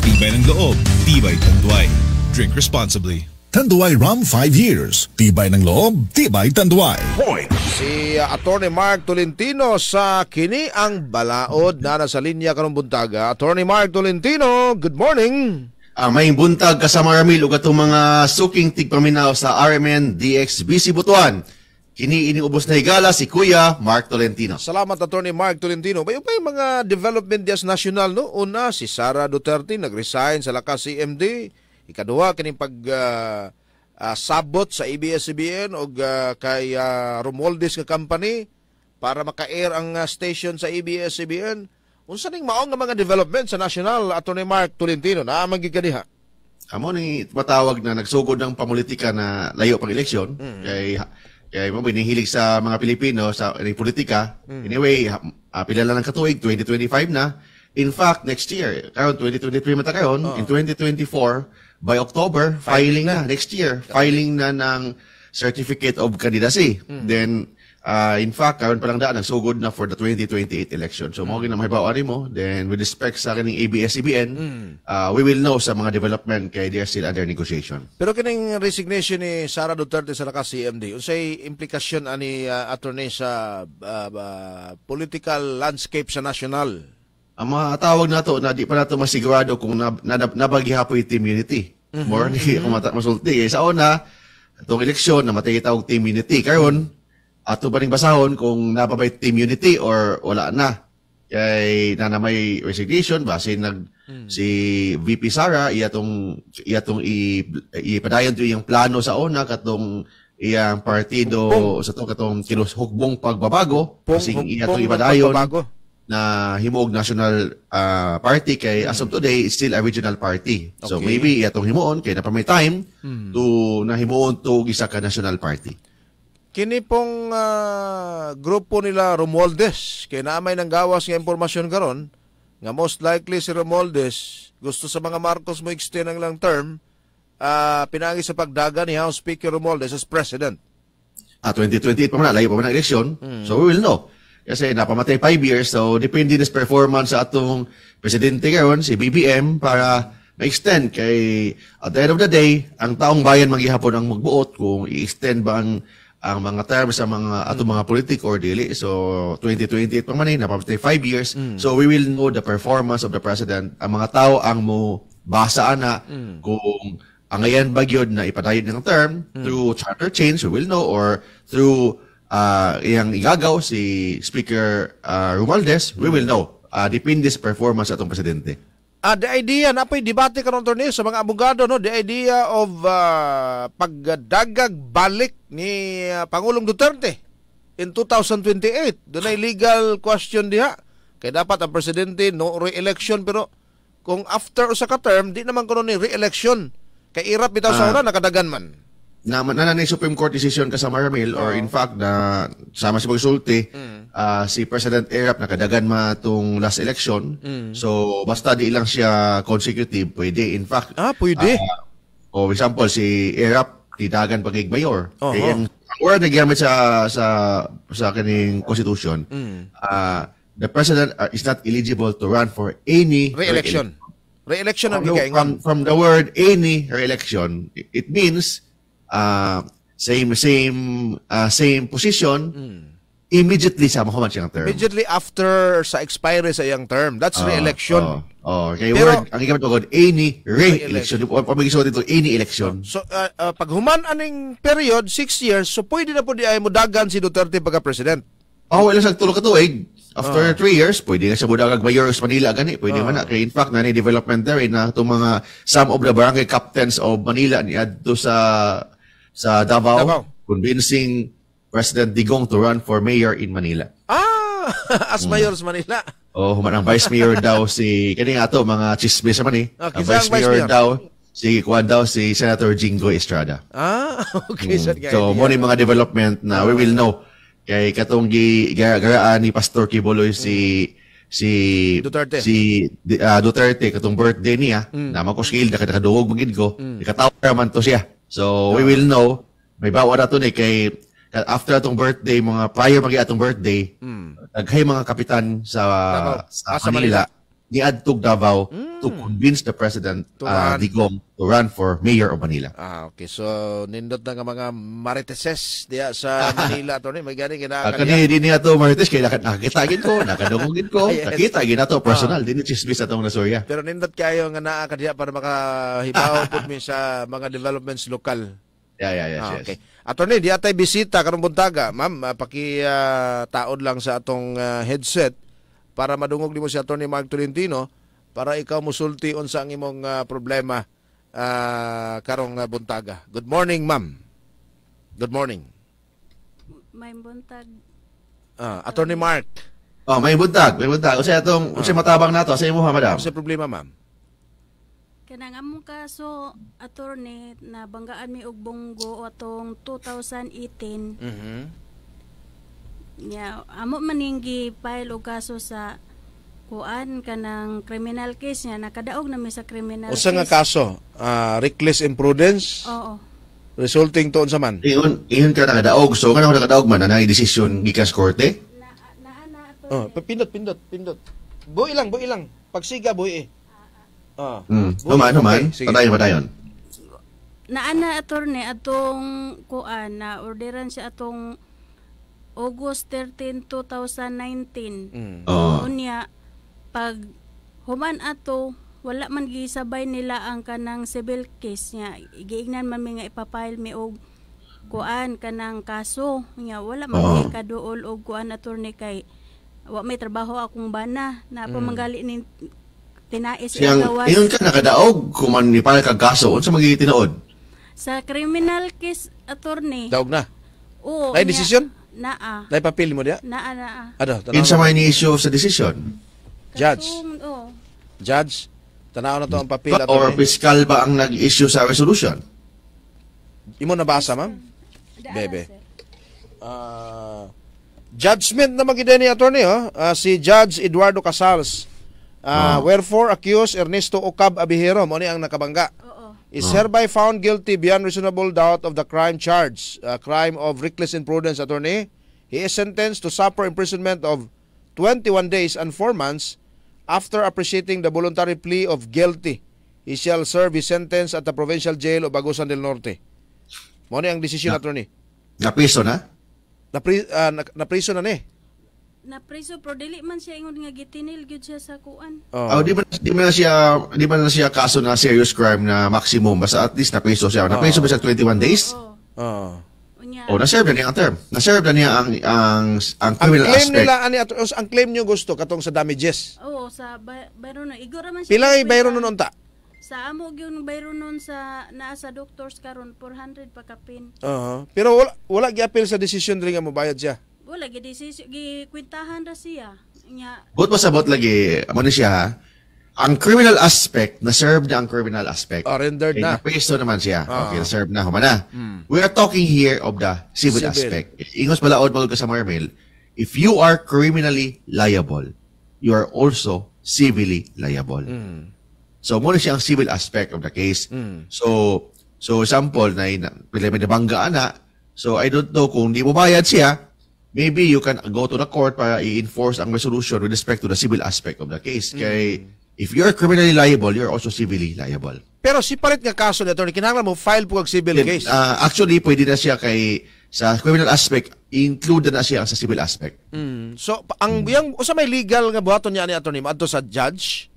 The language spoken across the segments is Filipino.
Tibay ng loob, tibay tanduay. Drink responsibly. Tanduay Rum 5 years. Tibay ng loob, tibay tanduay. Point. Si uh, Attorney Mark Tolentino sa Kini ang Balaod na nasa linya kanong buntaga. Ah. Attorney Mark Tolentino, good morning. Uh, may buntag kasama Ramil ug mga suking tigpaminaw sa RMN DX BC Butuan. Kini iniubos na higala si Kuya Mark Tolentino. Salamat Atty. Mark Tolentino. Bayo pa yung mga development dias national no. Una si Sara Duterte nagresign sa lakas CMD. Ikaduha kining pag uh, uh, sabot sa ABS-CBN o uh, kay uh, Romualdez nga company para maka-air ang uh, station sa ABS-CBN. Unsa ning maong mga development sa national Atty. Mark Tolentino na amang gigadiha? Amo ni patawag na nagsugod ng pamulitika na layo pang eleksyon mm. kay eh, mo binihilig sa mga Pilipino sa eh, politika. Mm. Anyway, uh, pila lang ng katuig, 2025 na. In fact, next year, karon 2023 mata karon, oh. in 2024 by October filing, filing na. na next year, filing na ng certificate of candidacy. Mm. Then Uh, in fact, karon pa lang daan, nagsugod na for the 2028 election. So, mm. mawagin na mahibawa rin mo. Then, with respect sa kaning ABS-CBN, mm. uh, ah, we will know sa mga development kay they are still under negotiation. Pero kining resignation ni Sara Duterte sa lakas CMD, unsay implikasyon ani uh, attorney sa uh, uh, political landscape sa national? Ang mga tawag nato na di pa nato masigurado kung nab, nab, nabagihapo yung team unity. Mm-hmm. More mm-hmm. kung masulti. Eh, sa una, itong eleksyon na matay team unity. Karon, mm-hmm ato ba ring basahon kung napabay team unity or wala na kay nana may resignation base nag hmm. si VP Sara iya tong iya tong ipadayon to iyang plano sa una katong iyang partido hukbong. sa to katong kilos hukbong pagbabago kasi iya tong ipadayon na himuog national uh, party kay hmm. as of today is still a regional party. Okay. So maybe iya tong himuon kay na pa time hmm. to na himuon to isa ka national party kini pong uh, grupo nila Romualdez kay naamay nang gawas nga impormasyon karon nga most likely si Romualdez gusto sa mga Marcos mo extend ang lang term uh, ah, pinagi sa pagdaga ni House Speaker Romualdez as president. Ah, 2028 pa man, layo pa man ang eleksyon. Hmm. So we will know. Kasi napamatay 5 years, so depende sa performance sa atong presidente karon si BBM, para ma-extend kay at the end of the day, ang taong bayan manghihapon ang magbuot kung i-extend ba ang ang mga terms sa mga ato mga politik or dili so 2028 pa man eh, na papatay 5 years mm. so we will know the performance of the president ang mga tao ang mo basa na mm. kung ang ayan bagyod na ipatayod ng term mm. through charter change we will know or through uh, iyang igagaw si Speaker uh, Romualdez mm. we will know uh, depende sa performance atong presidente Uh, the idea, na napoy debate karon ni sa mga abogado, no? the idea of uh, pagdagag balik ni uh, Pangulong Duterte in 2028. Doon ay legal question diha. Kaya dapat ang presidente no re-election pero kung after o sa ka-term, di naman kuno ni re-election. Kay irap bitaw sa una, uh, nakadagan man. Naman na na ni Supreme Court decision ka sa Marmil oh. or in fact na sama si Pagsulti, mm uh, si President Erap nakadagan ma tong last election. Mm. So basta di lang siya consecutive, pwede. In fact, ah, pwede. Uh, for example, si Erap titagan pagig mayor. Uh-huh. Eh, Kaya ang word sa sa sa kaning constitution, mm. uh, the president uh, is not eligible to run for any re-election. Re-election ang bigay from, from the word any re-election, it means uh, same same uh, same position mm Immediately sa mo human term. Immediately after sa expiry sa iyang term. That's uh, re-election. Oh, oh. Okay, Pero, word, ang ikamit ko, any re-election. Re Pamigisuan dito, any election. So, uh, uh, pag human aning period, 6 years, so pwede na po di ay mudagan si Duterte pagka-president. Oh, wala sa tulog ka After 3 uh, three years, pwede nga siya muna kag mayor sa Manila gani, pwede uh, man na. Kaya in fact, na development there eh, na itong mga some of the barangay captains of Manila ni adto sa sa Davao, Davao. convincing President Digong to run for mayor in Manila. Ah! As mm. mayor sa Manila. Oh, human ang vice mayor daw si kani nga to mga chismis naman eh. Okay, oh, ang vice, vice mayor, mayor daw si Kwan daw si Senator Jingo Estrada. Ah, okay. Mm. So, mo ni mga development na we will know kay katong gi garaan ni Pastor Kibuloy si hmm. si Duterte si uh, Duterte katong birthday niya mm. na makuskil na kadugog magid ko mm. ikatawa man to siya so no. we ah. will know may bawa na to ni kay after atong birthday, mga prior magi atong birthday, mm. naghay mga kapitan sa sa, ah, Manila, Manila. ni Adtog Davao mm. to hmm. convince the president to uh, Digong to run for mayor of Manila. Ah, okay. So nindot na nga mga mariteses diya sa Manila to ni magani gina ah, kani din niya to marites kay nakit nakita gid ko, nakadungog gid ko, yes. nakita gid nato personal ah. dinhi chismis atong nasurya. Pero nindot kayo nga naa kadiya para makahibaw pud mi sa mga developments lokal. Yeah, yeah, yes, ah, okay. yes. Attorney, di atay bisita karong buntaga. Ma'am, ah, paki uh, taod lang sa atong uh, headset para madungog nimo si Attorney Mark Tolentino para ikaw musulti unsa ang imong uh, problema uh, karong uh, buntaga. Good morning, ma'am. Good morning. May buntag. Ah, Attorney Mark. Oh, may buntag, may buntag. O Usa atong uh, matabang nato sa imo, madam. Usa problema, ma'am. Kanang among kaso attorney na banggaan mi og bongo atong 2018. Mhm. Mm -hmm. yeah, amo maningi file og kaso sa kuan kanang criminal case niya nakadaog na mi sa criminal. Usa nga kaso, uh, reckless imprudence. Oo. Resulting toon sa man. Iyon, iyon ka nakadaog. So kanang nakadaog man na i-desisyon gikas korte? Na, na, na, oh, pindot pindot pindot. Builang, builang. Pagsiga buhi eh. Oh. Mm. Human, human. Okay, padayon, padayon. Naa na attorney atong kuan na orderan siya atong August 13, 2019. Mm. Oh. Unya pag human ato wala man gisabay nila ang kanang civil case niya giingnan man mi nga ipapile mi og kuan kanang kaso niya wala man oh. kaduol og kuan attorney kay wa may trabaho akong bana na hmm. pamanggali mm. ni Tinais Siyang, ilawas. Ingon ka nakadaog, kuman ni pala kagaso, unsa magigitinood? Sa criminal case attorney. Daog na? Oo. Nay decision? Naa. Nay papel mo diya? Naa, naa. Ado, tanaw. Insa may ni-issue sa decision? Judge. Oo. Judge, tanaw na to ang papel. Ba, or fiscal ba ang nag-issue sa resolution? Imo na basa, ma'am? Bebe. Uh, judgment na magideni attorney, oh. Uh, si Judge Eduardo Casals Uh, oh. Wherefore, accused Ernesto Ocab Abihero, mo ang nakabangga, oh, oh. is hereby found guilty beyond reasonable doubt of the crime charge, uh, crime of reckless imprudence, attorney. He is sentenced to suffer imprisonment of 21 days and 4 months after appreciating the voluntary plea of guilty. He shall serve his sentence at the provincial jail of Bagusan del Norte. Mo ang desisyon, na, attorney. Napriso na? Napri, uh, na, ah, napriso na ni na preso pero dili man siya ingon nga gitinil gyud siya sa kuan. Oh. oh di man di man siya di man siya kaso na serious crime na maximum basta at least na preso siya. Na preso oh. ba siya 21 days? Oo. Oh. Oh. na-serve niya ang term. Na-serve na niya ang ang ang criminal ang claim aspect. Nila, ani, ang claim niyo gusto katong sa damages. Oo, oh, sa bayron no. Igora man siya. Pila ay bayron nun unta? Sa amo gyud bayron nun sa naa sa doctors karon 400 pa kapin. Oo. Uh -huh. Pero wala wala appeal sa decision diri nga mo bayad siya lagi Wala gid gikwintahan ra siya. Nya. But masabot lagi mo siya ang criminal aspect, na-serve na ang criminal aspect. Oh, rendered okay, na. Napesto naman siya. Ah. Okay, na-serve na. Humana. Hmm. We are talking here of the civil, civil. aspect. Ingos balaod mo sa Marmel, if you are criminally liable, you are also civilly liable. Hmm. So, muna siya ang civil aspect of the case. Hmm. So, so example, na, na, na banggaan na, so I don't know kung di mo bayad siya, maybe you can go to the court para i-enforce ang resolution with respect to the civil aspect of the case. Mm. Kaya if you're criminally liable, you're also civilly liable. Pero si palit nga kaso na ito, kinakala mo, file po ang civil Then, case. Uh, actually, pwede na siya kay sa criminal aspect, include na siya sa civil aspect. Mm. So, ang mm. yung, sa may legal nga buhaton niya ni attorney, adto sa judge?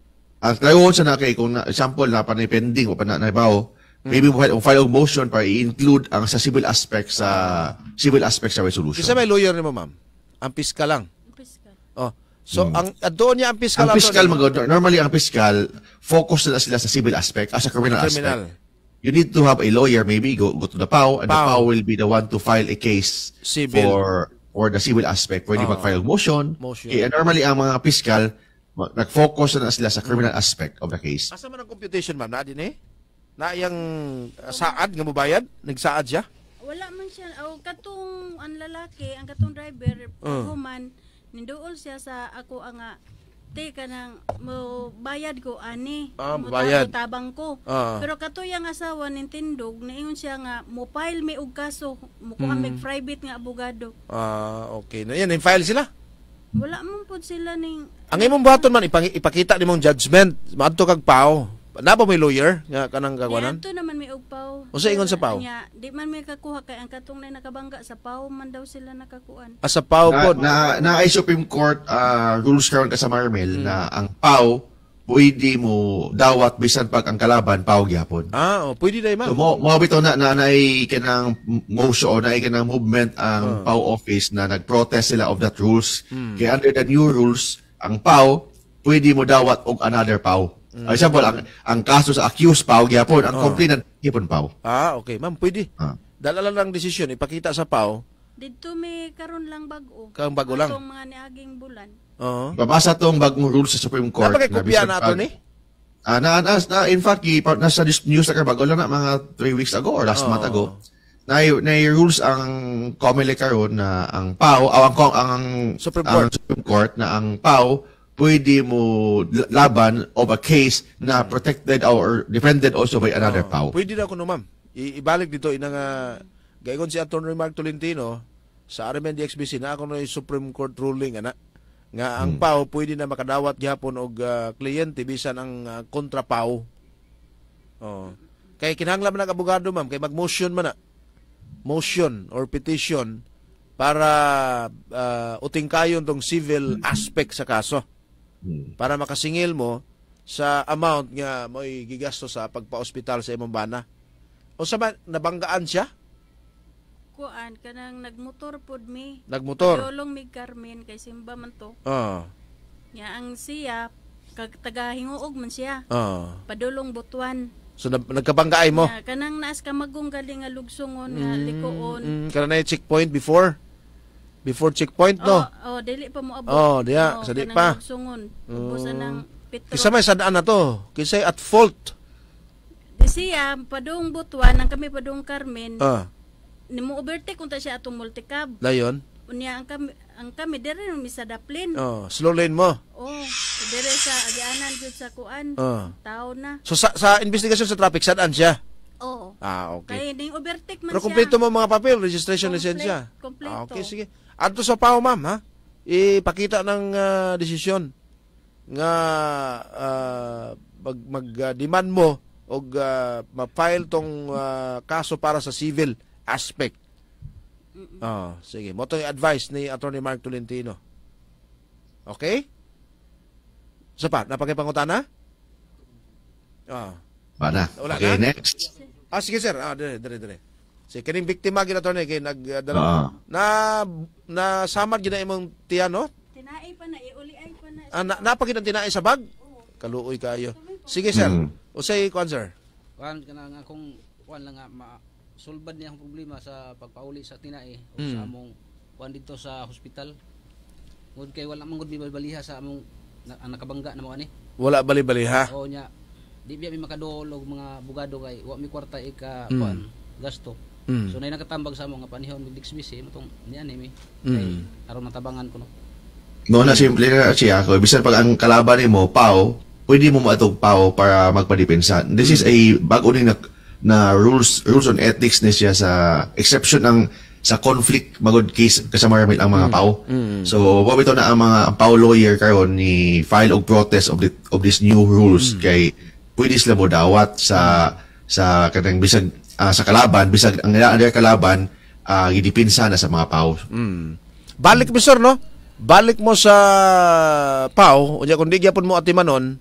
Ang uh, sa na kay, kung example, na panay pending o panay bawo, Maybe mm. we'll file a motion para i-include ang sa civil aspect sa civil aspect sa resolution. Isa may lawyer ni mo, ma'am. Ang piska lang. Piskal. Oh. So mm. ang doon niya ang piskal. Ang Fiscal, mag normally ang piskal focus na sila sa civil aspect as a criminal, criminal. aspect. You need to have a lawyer maybe go, go to the PAO and PAO. the PAO will be the one to file a case civil. for or the civil aspect pwede uh, mag-file motion. motion. Okay, eh, and normally ang mga piskal nag-focus na sila sa criminal aspect of the case. Asa man ang computation ma'am? Na din eh? na iyang uh, saad nga mabayad? Nagsaad siya? Wala man siya. O, katong ang lalaki, ang katong driver, uh. human, ninduol siya sa ako ang nga, ah, te ka nang mo ko ani ah, mo bayad tabang ko ah. pero katoy ang asawa nin tindog naingon siya nga mo file may og kaso mo kuha hmm. private nga abogado ah okay na yan in file sila wala man pud sila ning ang imong buhaton man ipakita nimong judgment maadto kag pao na ba may lawyer nga kanang gagwanan? Yan, naman may ugpaw. O sa ingon sa pau? Anya, di man may kakuha kay ang katong na nakabangga sa pau man daw sila nakakuan. Ah, sa paw po. Na, na, na Supreme Court uh, rules karon ka sa Marmel hmm. na ang pau pwede mo dawat bisan pag ang kalaban pau gyapon. Ah, oh, pwede dai man. So, mo mo bitaw na na nay kanang motion o nay kanang movement ang oh. Ah. paw office na nagprotest sila of that rules. Hmm. Kaya under the new rules, ang pau pwede mo dawat og another pau. Mm. Uh, example, ang, ang kaso sa accused pao gyapon, ang oh. Ah. complainant gyapon pao. Ah, okay. Ma'am, pwede. Ah. Dalala lang desisyon ipakita sa pao. Dito may karon lang bago. Karon bago lang. Itong mga niaging bulan. Oo. Uh-huh. Babasa tong bagong rules sa Supreme Court. Napakay kopya na ato ni? Ah, na, na, na, in fact, nasa news na bago lang na mga 3 weeks ago or last oh. month ago na, na rules ang COMELEC karon na ang PAO o ah, ang, ang, ang Supreme Court. Supreme Court na ang PAO pwede mo laban of a case na mm-hmm. protected or defended also by another oh, PAW. Pwede na ako no, ma'am. ibalik dito ina nga gayon si Attorney Mark Tolentino sa RMN DXBC na ako no Supreme Court ruling ana nga ang hmm. PAW pwede na makadawat gihapon og uh, kliyente bisan ang uh, kontra PAW. Oh. Kay kinahanglan man ang abogado ma'am kay mag-motion man na. Ah. Motion or petition para uh, utingkayon tong civil mm. aspect sa kaso. Hmm. para makasingil mo sa amount nga mo'y gigasto sa pagpa-ospital sa imong bana. O sa nabanggaan siya? Kuan, kanang nagmotor pod mi. Nagmotor? Tulong mi Carmen kay Simba man to. Oo. Oh. Ah. Nga ang siya, kag tagahinguog man siya. Oo. Oh. Ah. Padulong butuan. So na, nagkabanggaay mo? Yeah, kanang naas ka magunggaling nga lugsongon nga hmm, likoon. Mm, kanang na checkpoint before? Before checkpoint, no? Oh, oh dili pa mo abot. Oh, diya, oh, sa di pa. Sungon. Ubusan oh. ng petrol. Kisa may sadaan na to. Kisa at fault. Siya, padung butuan, nang kami padung Carmen. Ah. Nimo overtake kung ta siya atong multicab. Dayon. Unya ang kami ang kami dere mi sa daplin. Oh, slow lane mo. Oh, dere sa agianan jud sa kuan. Oh. Ah. tawo na. So sa, sa investigasyon sa traffic sadaan siya? Oh. Ah, okay. Kaya na yung overtake man Pero siya. kumpleto mo mga papel, registration, Complete- lisensya. Kompleto. Ah, okay, sige. Ato sa PAO, ma'am, ha? Ipakita ng ah, desisyon nga ah, mag, mag-demand mo o ah, ma-file tong ah, kaso para sa civil aspect. Oh, sige. Mo to advice ni Attorney Mark Tolentino. Okay? Sapat, pa, napakipangutana? Ah. Wala. Okay, na? next. Ah, sige sir. Ah, dire, dire, dire. Si kining biktima gid ato kay nagdala ah, ah. na na samad gina imong tiyan no? Tinae pa na iuli ay pa na. Ah, na, napagid ang tinaay sa bag? Kaluoy kaayo. Oh. Sige sir. Mm. Usay kuan sir. Kuan kana nga kung kuan lang nga ma sulbad niya ang problema sa pagpauli sa tinae o mm. sa hmm. among kuan dito sa hospital. Ngod kay wala man gud baliha sa among na, nakabangga na mo ani. Wala bali-baliha. Oo nya di biya mi makadolog mga bugado kay wa mi kwarta ika mm. kuan gasto. Mm. So nay nakatambag sa mo nga panihon mig dismiss mo tong niyan ni mi. mm. aron matabangan ko no. Mo na simple ka siya ko bisan pag ang kalaban nimo pao, pwede mo maatog pao para magpadepensa. This is mm. a bag-o na, na rules rules on ethics ni siya sa exception ng sa conflict magod case kasama ramil ang mga mm. pao. Mm. So, wa ito na ang mga ang pao lawyer karon ni file og protest of the, of this new rules mm. kay pwede sila mo dawat sa sa kanang bisag uh, sa kalaban bisag ang nila kalaban uh, ah, gidipinsa na sa mga pao. Mm. Balik mo sir no? Balik mo sa pao, unya kun di mo atimanon,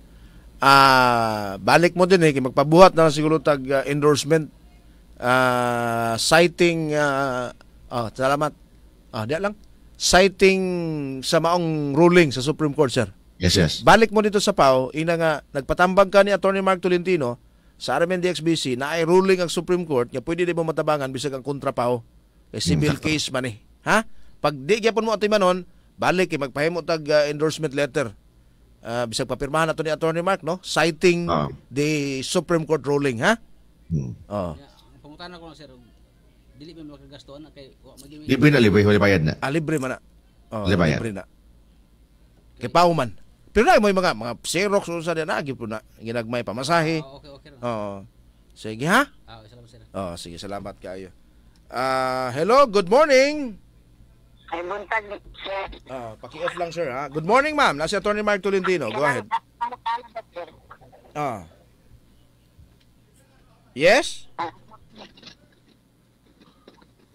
ah uh, balik mo din eh magpabuhat na siguro tag uh, endorsement uh, citing uh, oh, salamat. Ah, oh, lang. Citing sa maong ruling sa Supreme Court sir. Yes, yes. Balik mo dito sa PAO, ina nga, nagpatambag ka ni Attorney Mark Tolentino sa RMNDXBC na ay ruling ang Supreme Court nga pwede din mo matabangan bisag ang kontra PAO. Kay eh, hmm, civil mm, case man eh. Ha? Pag di gyapon mo atoy manon, balik kay eh, magpahimo tag uh, endorsement letter. Uh, bisag papirmahan nato ni Attorney Mark no, citing uh, the Supreme Court ruling, ha? Hmm. Oh. Yeah, pangutana ko lang sir, dili ba makagastuan na kay wa magimi. Libre na libre, wala bayad na. Ah, libre man na. Oh, libre, libre na. Kay PAO man. Pero na mo mga mga Xerox sa din na gyud na ginagmay pamasahe. Oh, ah, okay okay lang. Oo. Sige ha? Ah, oh, salamat sila. Oh, sige salamat kaayo. Ah, uh, hello, good morning. Ay, buntag, sir. Ah, paki-off lang, sir, ha? Good morning, ma'am. Nasa Attorney Mark Tolentino. Go ahead. Ah. Yes?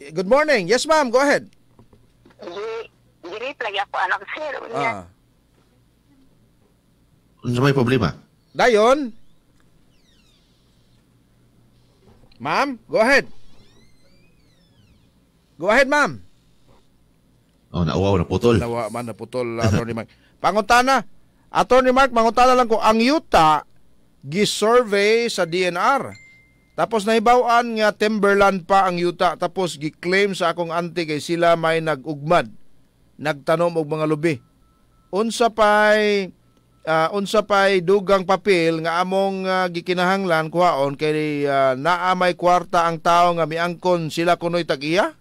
Good morning. Yes, ma'am. Go ahead. Dili, dili, plagi ako anak, sir. Ah. Ano may problema? Dayon? Ma'am, go ahead. Go ahead, ma'am. Oh, nauwaw na putol. Nawa man na putol, Attorney Mark. Panguntana, Attorney Mark, panguntana lang ko, ang yuta gisurvey sa DNR. Tapos nahibawaan nga timberland pa ang yuta tapos gi-claim sa akong auntie kay sila may nagugmad. Nagtanom og mga lubi. Unsa pay uh, unsa pay dugang papel nga among uh, gikinahanglan kuhaon kay uh, naa may kwarta ang tao nga miangkon sila kunoy tagiya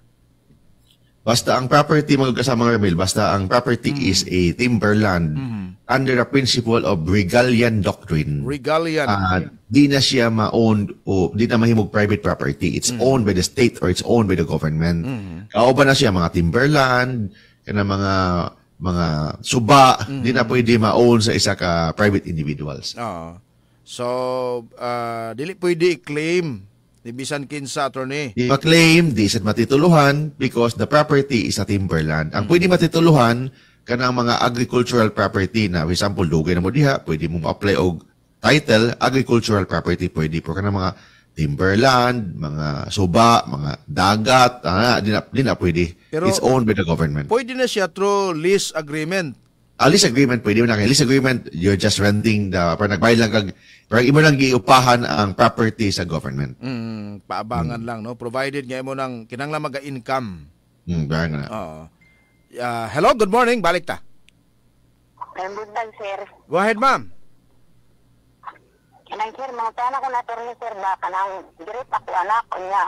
Basta ang property mga kasama Ramil, basta ang property mm. is a timberland mm. under the principle of regalian doctrine. Regalian. Uh, di na siya ma own o di na mahimog private property. It's mm. owned by the state or it's owned by the government. Mm. Kauban na siya mga timberland, kana mga mga suba, mm-hmm. di na mm. pwede ma-own sa isa ka private individuals. Oo. So, uh, dili pwede i-claim ni bisan kinsa attorney. Di ma-claim, di sad matituluhan because the property is a timberland. Ang mm pwede matituluhan kanang mga agricultural property na, for example, lugay na mo diha, pwede mo ma-apply og title, agricultural property pwede po. Kanang mga timberland, mga suba, mga dagat, ah, di na, di na pwede. Pero, It's owned by the government. Pwede na siya through lease agreement. A ah, lease agreement, pwede mo na. Lease agreement, you're just renting the, parang nagbayad lang kag, parang imo lang giupahan ang property sa government. Mm, paabangan mm. lang, no? Provided nga mo nang kinangla mag-income. Mm, parang na. Oo. Uh, hello, good morning, balik ta. Good morning, sir. Go ahead, ma'am. Nang sir, mangutana ko na sir ni sir, baka nang direct ako anak ko niya.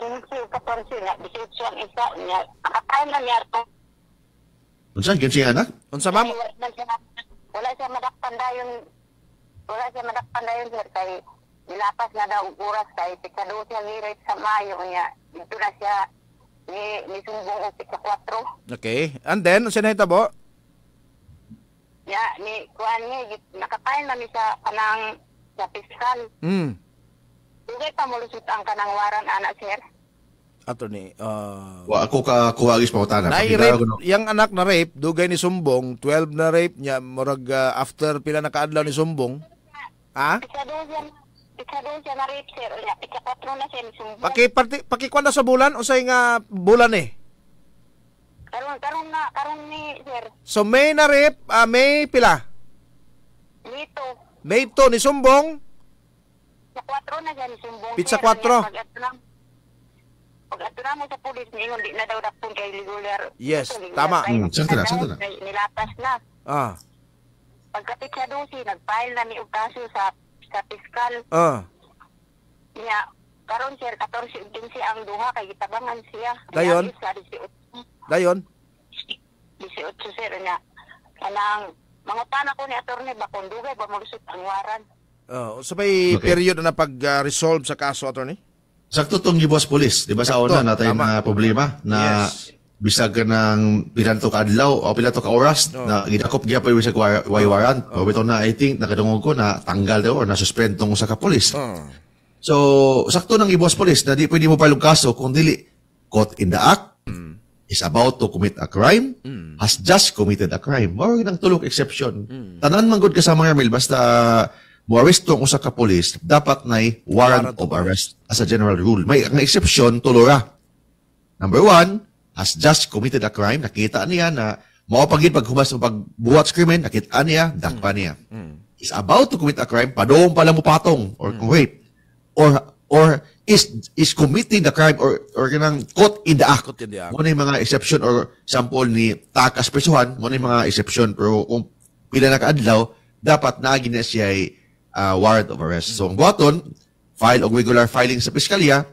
15 ka sir niya, 18 ang isa niya. Nakatayin na niya ito. Unsan, kinsi anak? Unsa ma'am? Wala siya madakpan na yung, wala siya madakpan na yung sir, kay nilapas na daw oras kay pikado siya ngirit sa mayo niya. Dito na siya, ni, ni sumbong o pika 4. Okay, and then, sinahita bo? Ya, ni kuan ni nakapain mami sa kanang sa piskal. Mm. Ugay pa mulusot ang kanang waran anak sir. Ato ni uh, Wa ako ka kuwagis pa utana. Na rape, no? yang anak na rape dugay ni Sumbong 12 na rape niya murag uh, after pila nakaadlaw ni Sumbong. Ha? Isa dozen Pika na rape sir. Pika na siya ni Sumbong. Paki, paki, paki na sa bulan o sa nga bulan eh? Karon karon na karon ni sir. So May na rip, ah, May pila? Nito. May to ni Sumbong. Sa 4 na dyan Sumbong. Pizza 4. Pag ato na, mo sa pulis ni Ingon, di na daw dakpon kay regular. Yes, tama. tayo. Mm, sakto na, sakto na. Nilapas na. Ah, Pagkapit sa si, nag-file na ni og kaso sa sa piskal ah. niya. Karon sir 14 ug 15 ang duha kay gitabangan siya. Dayon? Niabis sa 18. Dayon? 18 sir nga. Kanang mangutan ako ni attorney ba ba magsud ang waran. Oh, so may okay. period na pag-resolve sa kaso attorney? Sakto tong gibos pulis, di ba sa una natay mga problema na yes. bisag ng pilanto ka adlaw o pilanto ka oras oh. na gidakop gyapon bisag way waran. Oh. Bitaw na I think nakadungog ko na tanggal daw or na suspend tong sa kapolis. Oh. So sakto nang gibos pulis na di pwede mo palug kaso kung dili caught in the act is about to commit a crime, mm. has just committed a crime. Mao ng tulong exception. Mm. Tanan manggod gud ka sa mga mil basta muaresto ang usa ka polis, dapat nay warrant of arrest as a general rule. May ang exception tulora. Number one, has just committed a crime, nakita niya na mao pagid paghubas o pagbuhat sa krimen, nakita niya, dakpa hmm. niya. Mm. Is about to commit a crime, padong pala mo patong or mm. rape or or is is committing the crime or or kanang caught in the act. Caught in the act. Muna yung mga exception or sample ni takas presuhan, muna yung mga exception. Pero kung pila na kaadlaw, dapat naagi na siya ay uh, warrant of arrest. So, ang buhaton, file o regular filing sa piskalya,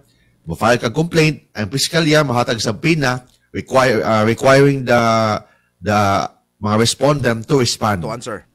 mo-file kag complaint, ang piskalya mahatag sa pina, require, uh, requiring the the mga respondent to respond. To answer.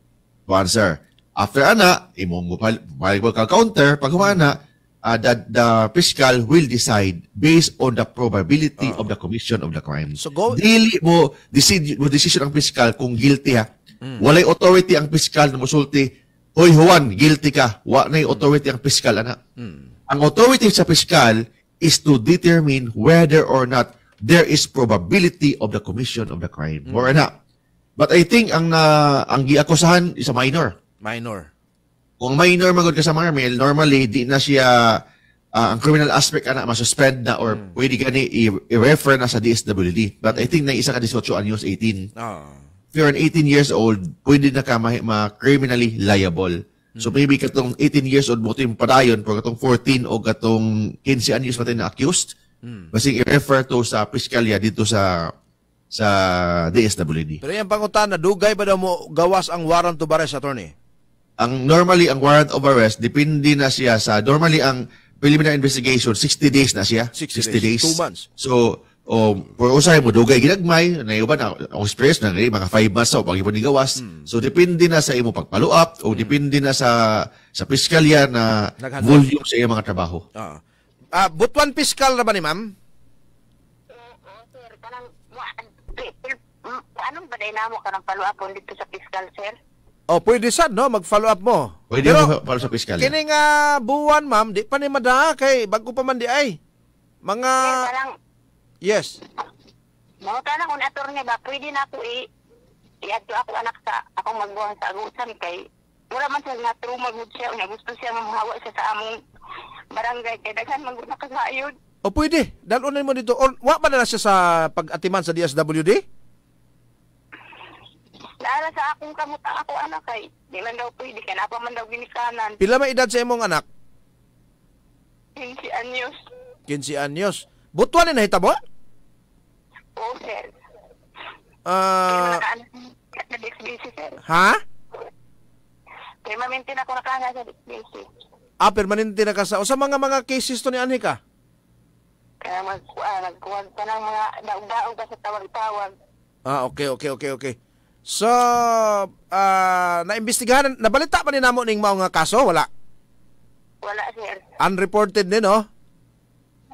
To answer. After ana, imong mo file kag counter, pag humana, uh, that the fiscal will decide based on the probability uh, of the commission of the crime. So go, Dili mo, decide, mo decision ang fiscal kung guilty ha. Mm. Walay authority ang fiscal na musulti, Hoy Juan, guilty ka. Wa na authority mm. ang fiscal, ana. Mm. Ang authority sa fiscal is to determine whether or not there is probability of the commission of the crime. Mm. Or na. But I think ang uh, ang giakusahan is a minor. Minor. Kung minor magod ka sa Marmel, normally, di na siya uh, ang criminal aspect ana masuspend na or mm. pwede ka ni i-refer na sa DSWD. But I think na isa ka 18 anyos, 18. Oh. If you're an 18 years old, pwede na ka ma-criminally ma liable. Mm. So hmm. maybe katong 18 years old mo tim padayon pero katong 14 o katong 15 anyos pa na accused. Mm. Basing i-refer to sa piskalya dito sa sa DSWD. Pero yan pangutan na dugay ba daw mo gawas ang warrant to arrest attorney? ang normally ang warrant of arrest depende na siya sa normally ang preliminary investigation 60 days na siya 60, 60 days. days 2 months so o um, usahay mo dugay ginagmay na iba na ang stress na gali eh, mga 5 months o pag ni gawas mm. so depende na sa imo pagpaluap o mm. depende na sa sa piskalya na Naghandang. volume sa iyang mga trabaho ah uh, uh, ah, butuan piskal ra ba ni ma'am eh, eh, Anong ba na mo ka ng paluapon dito sa fiscal, sir? O, oh, pwede sad no mag-follow up mo. Pwede Pero, mo follow sa piskal. Kini nga buwan, ma'am, di pa ni Mada, kay bago pa man di ay. Mga Yes. Parang, yes. Mao na kun attorney ba pwede na ako i iadto ako anak sa akong magbuhang sa agusan kay mura man siya nga true magud siya nga gusto siya mamuhawa siya sa among barangay kay daghan magud sa ayod. O pwede, dalon mo dito. O, wa ba na siya sa pag-atiman sa DSWD? Naara sa akong kamot ako anak kay di man daw pwede kay napa man daw ginikanan. Pila may edad sa imong anak? 15 anyos. 15 anyos. Butwa ni nahitabo? Oo, sir. Ah, na ha? Permanente na ako nakanga sa bisbisi. Ah, permanente na ka sa o sa mga mga cases to ni Anhi Kaya magkuha, ah, nagkuha pa ng mga daog-daog pa sa tawag-tawag. Ah, okay, okay, okay, okay. So, uh, naimbestigahan, nabalita pa ni namo ning mao nga kaso? Wala? Wala, sir. Unreported din, no?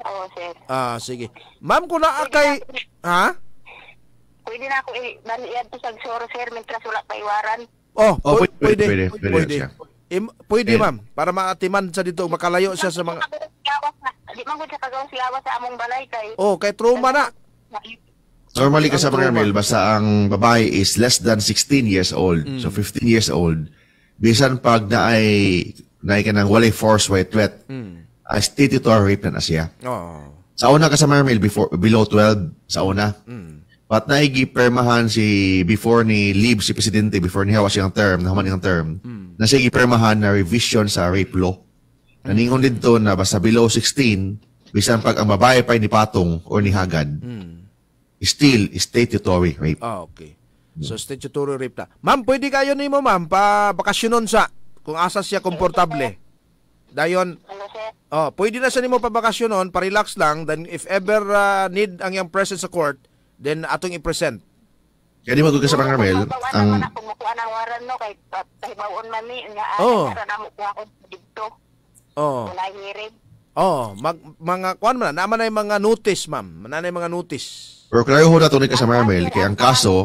Oo, sir. Ah, sige. Ma'am, kung naa Ha? Pwede na ako i-baniad sa soro, sir, mintras wala pa iwaran. Oh, oh pwede, pwede, pwede, pwede, pwede. pwede. Im, pwede, ma'am, para maatiman sa dito, makalayo siya sa mga... Di man ko siya kagawas sa among balay kay... Oh, kay trauma na. Normally kasi Brother Mel, basta ang babae is less than 16 years old. Mm. So 15 years old. Bisan pag na ay na ay kanang walay force way threat, mm. as statutory rape na, siya. Oh. Sa una kasi Brother Mel, before, below 12, sa una. Mm. But naigipermahan si before ni leave si presidente before ni hawa siyang term, na niyang term, mm. na siya gipermahan na revision sa rape law. Mm. Naningon dito na basta below 16, bisan pag ang babae pa ni patong or ni hagad, mm still statutory rape. Ah, okay. So statutory rape na. Ma'am, pwede kayo nimo ma'am pa bakasyonon sa kung asa siya komportable. Dayon. Oh, pwede na sa nimo pa bakasyonon, pa relax lang then if ever uh, need ang yang presence sa court, then atong i-present. Kaya di magugkas sa Ramel, ang... Ah, ah, oh. Oh. Oh, mag, mga, kuan man, naman na yung mga notice, ma'am. Mananay mga notice. Pero kanayo ho na tunay ka sa Marmel, kay ang kaso...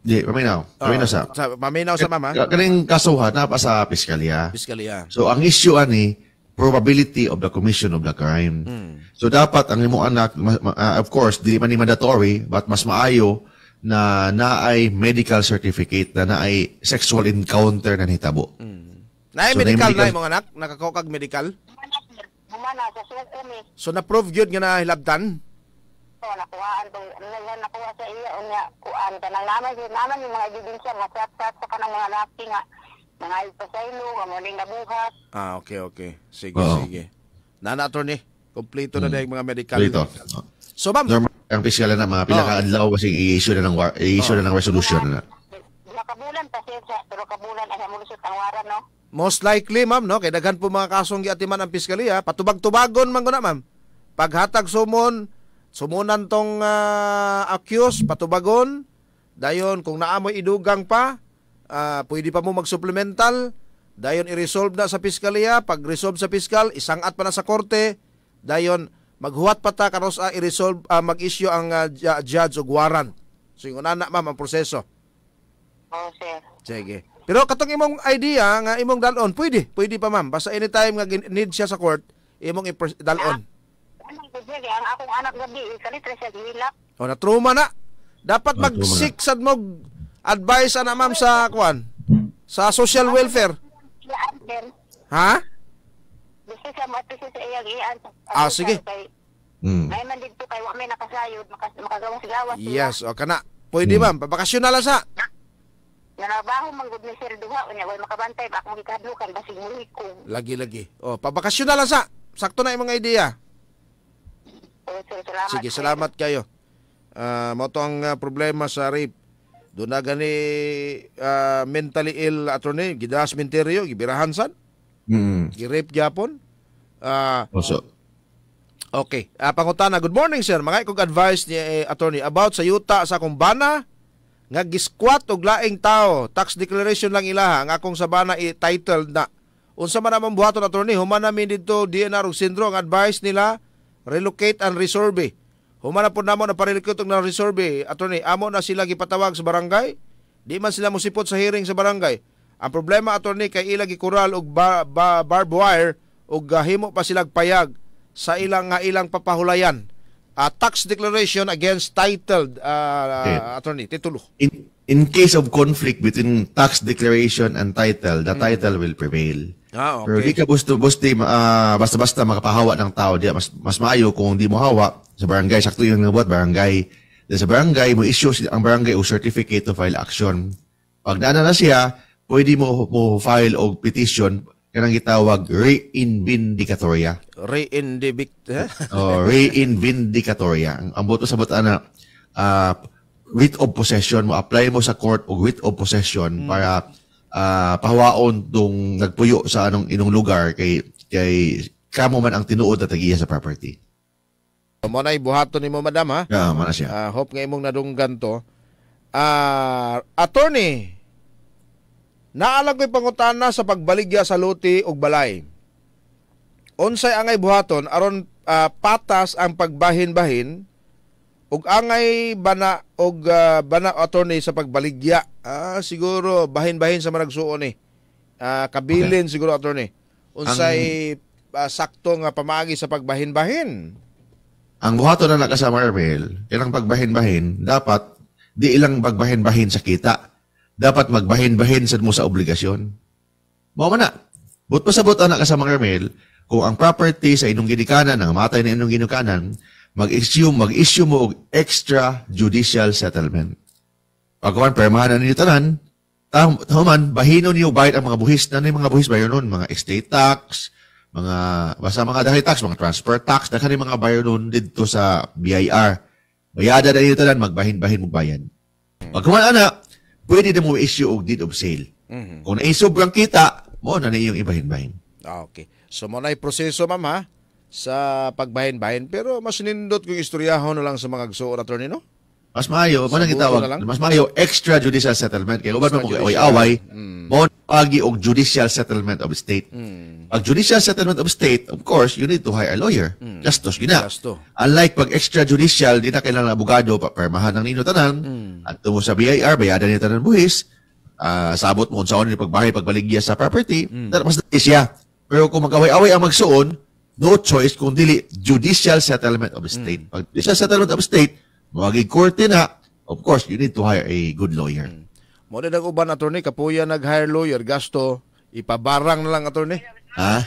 Di, paminaw. Paminaw sa... sa paminaw sa mama? Kaning eh, kaso ha, pa sa piskalya. Piskalya. So, ang issue ani, probability of the commission of the crime. Hmm. So, dapat ang imo anak, ah, of course, di man ni mandatory, but mas maayo na naay medical certificate na ay sexual encounter na nitabo. Mm. Naay medical na imong anak, nakakokag medical bumana sa suko mi. Eh, eh. So na-prove yun nga na hilabtan? So nakuhaan to, ngayon nakuha sa iya, unya, kuhaan ka Nang naman, yun naman yung mga ebidensya, nga chat-chat sa kanang mga laki nga, mga sa ilo, kamuling nabuhat. Ah, okay, okay. Sige, Oo. sige. Nana, attorney, kompleto na hmm. na yung mga medical. Dito. Oh. So ma'am, Normal ang piskala na mga pila ka oh. kasi i-issue na ng i-issue na ng resolution na. Nakabulan pa pero kabulan ay hamulusot ang wara, no? Most likely, ma'am, no? Kay daghan po mga kasong giatiman ang piskalya. Patubag-tubagon man ko na, ma'am. Paghatag sumon, sumunan tong uh, accused, patubagon. Dayon, kung naamoy idugang pa, uh, pwede pa mo mag-supplemental. Dayon, i-resolve na sa piskalya. Pag-resolve sa piskal, isang at pa na sa korte. Dayon, maghuwat pa ta karos uh, i-resolve, uh, mag-issue ang uh, judge o warrant. So, yung na, ma'am, ang proseso. Oo, oh, Sige. sir. Pero katong imong idea nga imong dalon, pwede, pwede pa ma'am. Basta anytime nga need siya sa court, imong dalon. Yeah. Ang akong anak gabi, ikalitre siya, hilap. O, natruma na. Dapat mag-seek sad mog advice ana ma'am sa kwan sa social welfare. Ha? Gusto siya matuso sa iyang Ah, sige. Mm. man dito kay wa may nakasayod, makas makagawang Yes, o kana. Pwede ma'am, pabakasyon na lang sa. Nangabaho man gud ni sir duha unya way makabantay ba akong gikadlukan basi mulig ko. Lagi-lagi. Oh, pabakasyon na lang sa. Sakto na yung mga ideya. Oh, sir, salamat. Sige, salamat sir. kayo. Uh, mo ang uh, problema sa rape. Doon na gani uh, mentally ill attorney, gidas menteryo, gibirahan san. Mm. Gi-rape gyapon. Uh, Oso. Okay. Uh, pangutana, good morning sir. Mga ikong advice ni eh, attorney about sa yuta sa kumbana nga giskwat og laing tao tax declaration lang ilaha ang akong sabana i-title na unsa man ang buhaton attorney human namin dito DNR og sindro ang advice nila relocate and resurvey human na pud namo na parelocate og na resurvey attorney amo na sila gipatawag sa barangay di man sila musipot sa hearing sa barangay ang problema attorney kay ila gikural og ba, ba, barbed wire og gahimo ah, pa sila payag sa ilang nga ilang papahulayan uh, tax declaration against titled uh, okay. Uh, attorney titulo. In, in case of conflict between tax declaration and title, the mm. title will prevail. Ah, okay. Pero di ka busto, busti uh, ah, basta-basta makapahawa ng tao. Di, mas, mas maayo kung di mo hawa sa barangay. Sakto yung nabuhat, barangay. Di, sa barangay, mo issue ang barangay o certificate to file action. Pag naana na siya, pwede mo, mo file o petition yan ang gitawag reinvindicatoria. Reinvindicatoria? oh, reinvindicatoria. Ang, ang boto sa bata na uh, writ of possession mo, apply mo sa court o writ of possession hmm. para uh, pahawaon tong nagpuyo sa anong inong lugar kay kay kamo man ang tinuod at tagiya sa property. Mo na ibuhato ni mo madam ha. Yeah, mana siya. Uh, hope nga imong nadunggan to. Uh, attorney Naalang ko'y pangutana sa pagbaligya sa luti ug balay. Unsay angay buhaton aron uh, patas ang pagbahin-bahin ug angay bana og uh, ah, bana attorney sa pagbaligya. Ah, siguro bahin-bahin sa managsuon ni. Eh. Uh, kabilin okay. siguro attorney. Unsay ang, uh, sakto nga pamagi sa pagbahin-bahin. Ang buhaton na nakasama Ermel, ilang pagbahin-bahin dapat di ilang pagbahin-bahin sa kita dapat magbahin-bahin sa mo sa obligasyon. Mao man na. But pasabot anak ka sa mga Carmel, kung ang property sa inyong ginikanan, ang matay na inyong ginikanan, mag-issue, mag-issue mo og extra judicial settlement. Pagkuhan, permahan na ninyo tanan, human, bahino niyo bayad ang mga buhis na yung mga buhis bayo nun, mga estate tax, mga, basta mga dahi tax, mga transfer tax, na mga bayo nun dito sa BIR. Bayada na ninyo tanan, magbahin-bahin mo bayan. Pagkuhan, anak, pwede na mo issue og deed of sale. Mm-hmm. Kung naisobrang kita, mo na na yung ibahin-bahin. Ah, okay. So mo na proseso ma'am ha sa pagbahin-bahin pero mas nindot kung istoryahon na lang sa mga gsuon attorney no? Mas maayo, mo nang itawag, mas maayo extrajudicial settlement kay uban man mo kay away, mm. mo og judicial settlement of state. Mm. Pag judicial settlement of state, of course, you need to hire a lawyer. Mm. Gastos gyud na. Gasto. Unlike pag extrajudicial, di na kailangan abogado pa permahan ang nino tanan. Mm. At tumo sa BIR, bayadan ni tanan buhis. Uh, sabot mo unsaon ni pagbahay pagbaligya sa property, mm. that mas siya. Pero kung magaway-away ang magsuon, no choice kung dili judicial settlement of state. Mm. Pag judicial settlement of state, Wagi korte na, of course, you need to hire a good lawyer. Hmm. Mo na uban attorney kapuya nag-hire lawyer gasto ipabarang na lang attorney. Ha?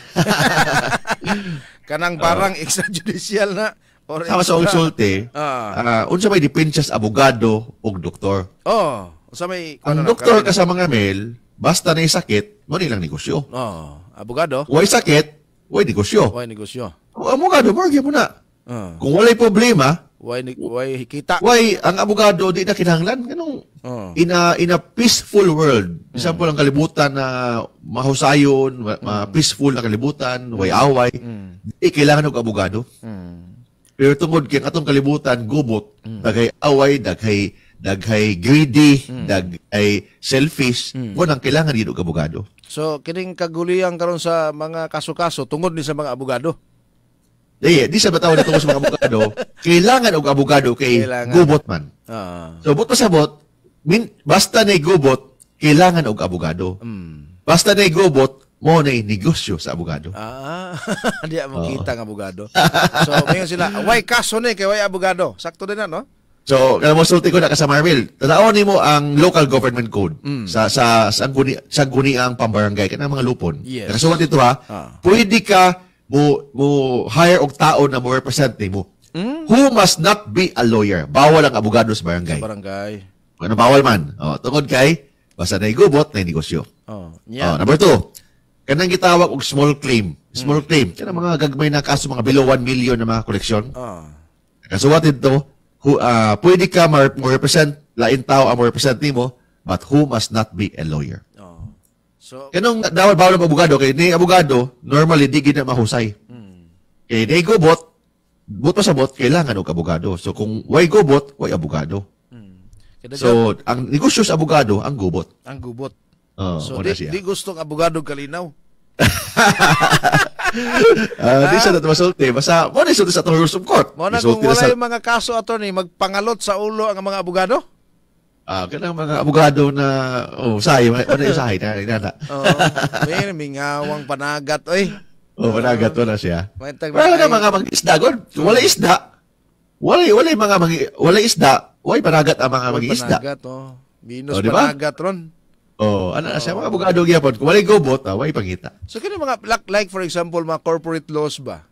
Kanang barang uh, extrajudicial na or Sama sa konsulte, uh, ah. uh, ah, unsa may depensya abogado o doktor. Oh, unsa may Ang doktor ka sa mga mail, basta na sakit, mo nilang negosyo. Oh, abogado. Way sakit, way negosyo. Way negosyo. Kung abogado, morgue mo na. Uh. Ah. Kung walay problema, Why why kita? Why ang abogado di na kinahanglan ganung oh. in a in a peaceful world. Isa po hmm. ang kalibutan na mahusayon, ma, mm. ma hmm. peaceful na kalibutan, mm. way away. Mm. Di eh, kailangan og abogado. Mm. Pero tungod kay atong kalibutan gubot, mm. daghay away, daghay daghay greedy, mm. daghay selfish, mm. mo nang kailangan gid og abogado. So kining kaguliyang karon sa mga kaso-kaso tungod ni sa mga abogado. Di, di sa bataw na sa mga abogado, kailangan og abogado kay kailangan. gubot man. Uh. So, bot pasabot, min, basta na gubot, kailangan og abogado. Mm. Basta na gubot, mo na negosyo sa abogado. Ah, di mo kita ng abogado. So, mayon sila, why kaso ni eh, kay why abogado? Sakto din na, no? So, kaya mo sulti ko na ka sa Marvel. Tanaw ni mo ang local government code mm. sa sa sa guni, sa guni ang pambarangay kanang mga lupon. Yes. Nakasulat ito ha. Ah. Pwede ka mo, mo hire og tao na mo represent mo. mm. who must not be a lawyer. Bawal ang abogado sa barangay. Sa barangay. Ano bawal man. O, oh, tungod kay, basta na igubot, na negosyo. Oh, oh, yeah. o, number two, kanang gitawag og small claim. Small mm. claim. Kanang mga gagmay na kaso, mga below 1 million na mga koleksyon. Oh. Kasuwat dito, who, uh, pwede ka mo represent lain tao ang mo represent nimo, but who must not be a lawyer. So, Kanong dawal bawal ang abogado, kay ni abogado, normally, di gina mahusay. Hmm. Kay ni gubot, but pa sa bot, kailangan og abogado. So, kung way gubot, why abogado. Hmm. so, ang negosyo sa abogado, ang gubot. Ang gubot. Oh, so, di, siya. di gustong abogado kalinaw. uh, di siya natin masulti. Basta, mo na sa itong rules of court. Mo na kung wala sa... yung mga kaso, attorney, magpangalot sa ulo ang mga abogado? Ah, uh, kailangan mga abogado na oh, sahi, ano yung sahi na nana. Oo. May mingawang panagat oy. Oh, uh, panagat wala siya. Wala na mga mangisda god. Wala isda. Wala wala mga mangi, wala isda. Why panagat ang mga mangisda? Panagat oh. Minus oh, diba? panagat ron. Oh, ano oh. siya mga abogado gyapon. Kung wala gobot, ah, why pangita. So kini mga like, like for example mga corporate laws ba?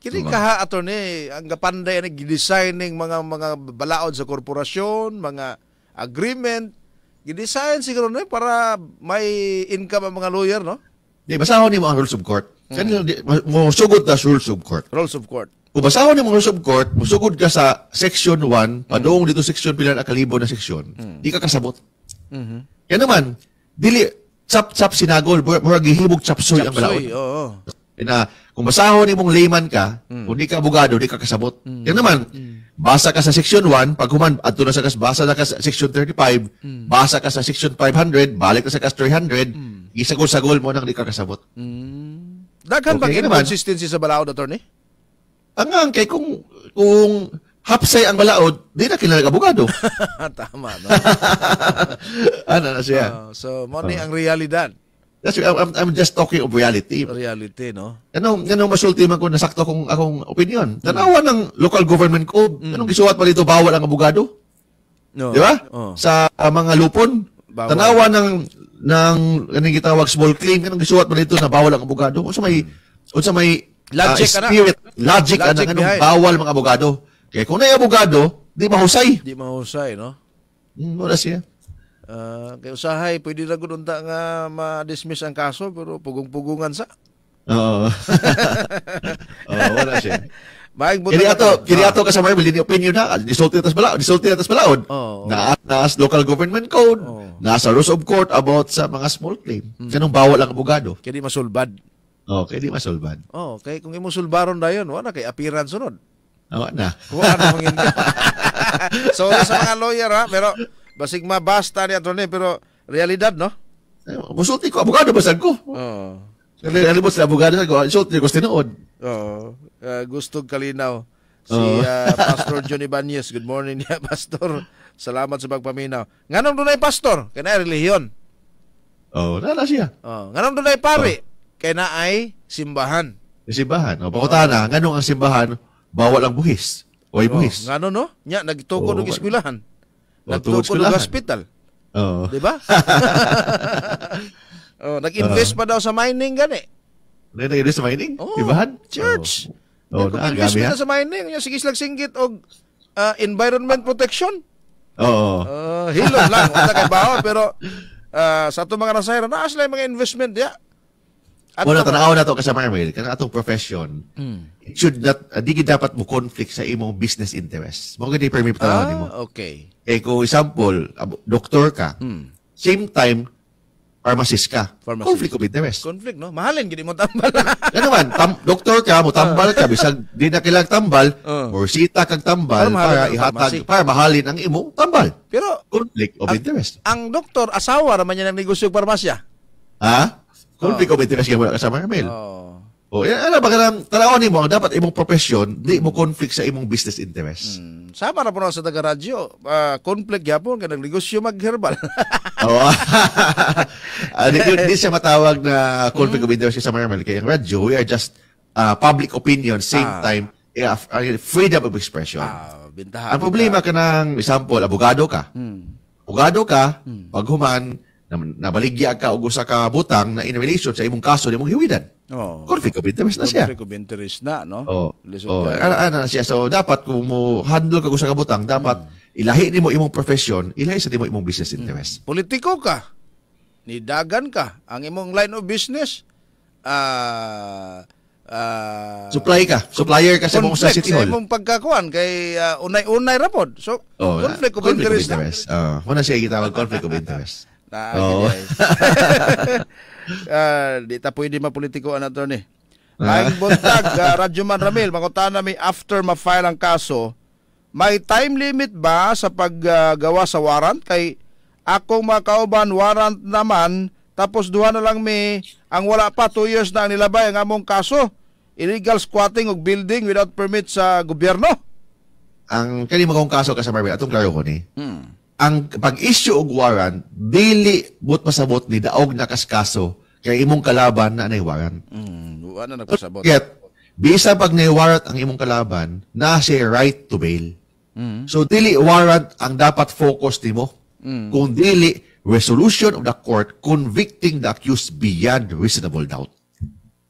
Kini so, kaha attorney ang gapanday ni ano, designing mga mga balaod sa korporasyon, mga agreement, gidesign siguro no para may income ang mga lawyer, no? Di, basahon ni mga rules of court. Kanya, hmm. musugod na rules of court. Rules of court. Kung basahon ni mga rules of court, musugod ka sa section 1, hmm. padung hmm. dito section pilan akalibo na section, hmm. di ka kasabot. Mhm. hmm Yan naman, dili, chap-chap sinagol, mura gihibog chapsoy ang balaod. oo. Oh, oh. kung basahon ni mong layman ka, hmm. kung di ka abogado, di ka kasabot. Hmm. Yan naman, hmm. Basa ka sa Section 1, pag human, adto na sa kas, basa na ka sa Section 35, mm. basa ka sa Section 500, balik na sa kas 300, mm. sa sagol mo nang di ka kasabot. Mm. Daghan okay, ba inconsistency sa balaod, attorney? Ang ang kay kung kung hapsay ang balaod, di na kilala abogado. Tama, no? ano na siya? Uh, so, money uh. Oh. ang realidad. That's, I'm, I'm just talking of reality. Reality, no? Ano, anong masulti man ko nasakto kong akong opinion? Tanawa mm. ng local government ko, Mm. Anong gisuwat pa dito bawal ang abogado? No. Di ba? Oh. Sa uh, mga lupon. Bawal. Tanawa ng ng anong gitawag small claim anong gisuwat pa dito na bawal ang abogado. O sa may o sa may logic uh, spirit, na. logic, logic anong behind. bawal mga abogado. Kaya kung na abogado, di mahusay. Di mahusay, no? Mm, wala siya. Uh, kay usahay pwede ra gud unta nga ma-dismiss ang kaso pero pugong-pugungan sa. Oo. Oo, wala siya. Maayong buto. Kini ato, kini ah. ato kasama yung lini opinion na, disulti atas balaod, disulti atas balaod. Oh, Na atas local government code, oh. nasa rules of court about sa mga small claim. Hmm. Kanong bawal ang abogado. Kini masulbad. Oh, kini masulbad. Oh, kay kung imo sulbaron dayon, wala kay appearance sunod. Wala na. Kuha na mangin. so sa mga lawyer ha, pero basig basta ni attorney pero realidad no? Eh, Musulti ko abogado basag ko. Oo. Oh. Kailan mo sa abogado ko, sulti ko tinuod. Oo. Uh, gustog kalinaw si oh. uh, Pastor Johnny Banyes. Good morning niya, Pastor. Salamat sa pagpaminaw. Nganong dunay pastor? Kay na relihiyon. Oh, nala siya. Oh, nganong dunay pare? Oh. Kay na ay simbahan. Simbahan. Oh, pakuta oh. na, nganong ang simbahan? Bawal ang buhis. Oy buhis. Oh, ngano no? Nya nagtukod og oh. eskwelahan. Nagtukod ng hospital. Oo. Di ba? oh, nag-invest pa daw sa mining gani. Nag-invest sa mining? Oh, Ibahan? Church. Oh, oh nag-invest pa sa mining. Yung sige silang singgit o uh, ah, environment protection. Oo. Uh, ah, hilo lang. Wala kay bawa. Pero uh, sa itong mga nasayro, naas lang mga investment. Yeah. At Wala, tanaw na to sa Marmel, kaya atong profession, mm. it should not, uh, di dapat mo conflict sa imong business interest. Mga ganyan, permit tanaw ah, mo. okay. Eh kung example, doktor ka, hmm. same time, pharmacist ka. Pharmacist. Conflict of interest. Conflict, no? Mahalin, gini mo tambal. Yan man, tam doktor ka, mo tambal ka, ah. bisag di na kailang tambal, uh. sita kag tambal, para, para ihatag, para mahalin ang imo, tambal. Pero, conflict of ang, interest. Ang doktor, asawa, raman niya ng negosyo parmasya. Ha? Ah. Conflict oh. of interest ka mo kasama, Kamil. Oh. O, oh, yan, eh, alam ba, kanang tanawanin oh, mo, dapat imong profesyon, di mo conflict sa imong business interest. Hmm. Sama na po na sa taga-radyo. Uh, conflict yapon, kanang negosyo mag-herbal. Oo. uh, di, siya matawag na conflict of interest sa mga Kaya ang radyo, we are just uh, public opinion, same ah. time, yeah, eh, freedom of expression. Ah, bintahan, ang problema ka ng, example, abogado ka. Hmm. Abogado ka, hmm. pag human, nabaligya ka o gusa ka butang na in relation sa imong kaso, imong hiwidan. Oh. Korte ko binteres na siya. Korte ko binteres na, no? Oh. Lisod oh. Ano, ano siya. So, dapat kung mo handle ka sa kabutang, dapat hmm. ilahi ni mo imong profession, ilahi sa mo imong business hmm. interest. Hmm. Politiko ka. Nidagan ka. Ang imong line of business, ah... Uh, Uh, supply ka supplier ka sa mong sa city hall imong pagkakuan kay uh, unay-unay ra so oh, conflict of interest, interest. Na. oh una siya gitawag conflict of interest na oh. uh, di ta pwede mapolitiko ang ato ni. Ang buntag, uh, ah, Radyoman Ramil, mangutana may after ma-file ang kaso, may time limit ba sa paggawa uh, sa warrant? Kay akong makauban warrant naman, tapos duha na lang may, ang wala pa 2 years na nilabay ang among kaso, illegal squatting og building without permit sa gobyerno? Ang kani kaso ka sa Marvel, atong klaro ko ni. Hmm ang pag-issue og warrant dili but pasabot ni daog na kaskaso kay imong kalaban na anay warrant. Mm, wala na pasabot. Yet, bisa pag naiwarat ang imong kalaban, na si right to bail. Mm. So dili warrant ang dapat focus nimo, mm. kung dili resolution of the court convicting the accused beyond reasonable doubt.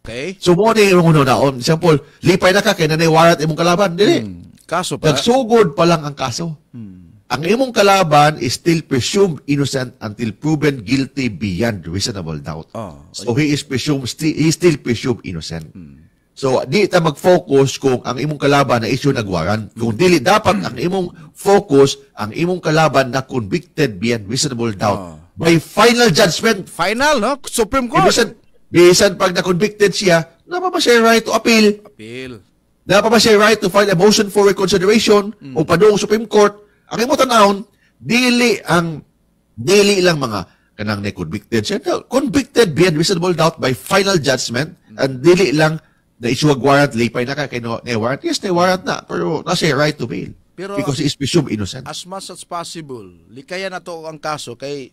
Okay. So mo ni imong naon, um, example, lipay na ka kay nanay warrant imong kalaban, dili. Mm. Kaso pa. Nagsugod pa lang ang kaso. Mm ang imong kalaban is still presumed innocent until proven guilty beyond reasonable doubt. Oh, so he is presumed sti he still presumed innocent. Hmm. So di ta mag-focus kung ang imong kalaban na issue nagwaran. Kung dili dapat ang imong focus ang imong kalaban na convicted beyond reasonable doubt oh. by final judgment. Final no? Supreme Court. Bisan, bisan pag na-convicted siya, na pa siya right to appeal. Appeal. Na pa siya right to file a motion for reconsideration mm. o padung Supreme Court ang imong tanahon, dili ang dili lang mga kanang ni convicted siya. convicted beyond reasonable doubt by final judgment and dili lang na issue a warrant lipay na ka kay no, ni warrant. Yes, ni warrant na pero nasa right to bail. Pero because he is presumed innocent. As much as possible, likayan na to ang kaso kay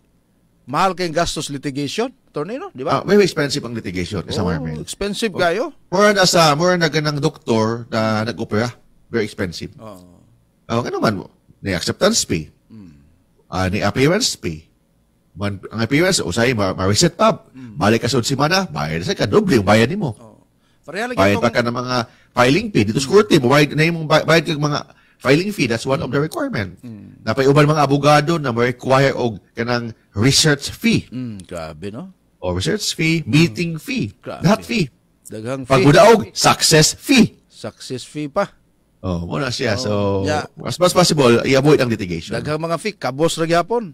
mahal kayong gastos litigation, tornado, di ba? Uh, very expensive ang litigation sa oh, Marmel. Expensive okay. Oh. kayo? More na sa, more na ganang doktor na nag-opera. Very expensive. Oh. Oh, ano man mo? ni acceptance fee, mm. uh, ni appearance fee. Man, ang appearance, usay, ma-reset ma tab. Mm. Balik ka sa semana, bayad sa ka, doble yung bayad mo. Oh. Pareha bayad pa ka ng mga filing fee. Dito mm. sa korte, bayad na yung bayad ka mga filing fee. That's one of the requirement. Mm. Napay uban mga abogado na ma-require og kanang research fee. Mm, grabe, no? O research fee, meeting mm. fee, grabe. lahat fee. Daghang fee. Pagbudaog, success fee. Success fee pa. Oh, muna siya. So, yeah. as much as possible, i-avoid ang litigation. Daghang mga fee, kabos ra gyapon.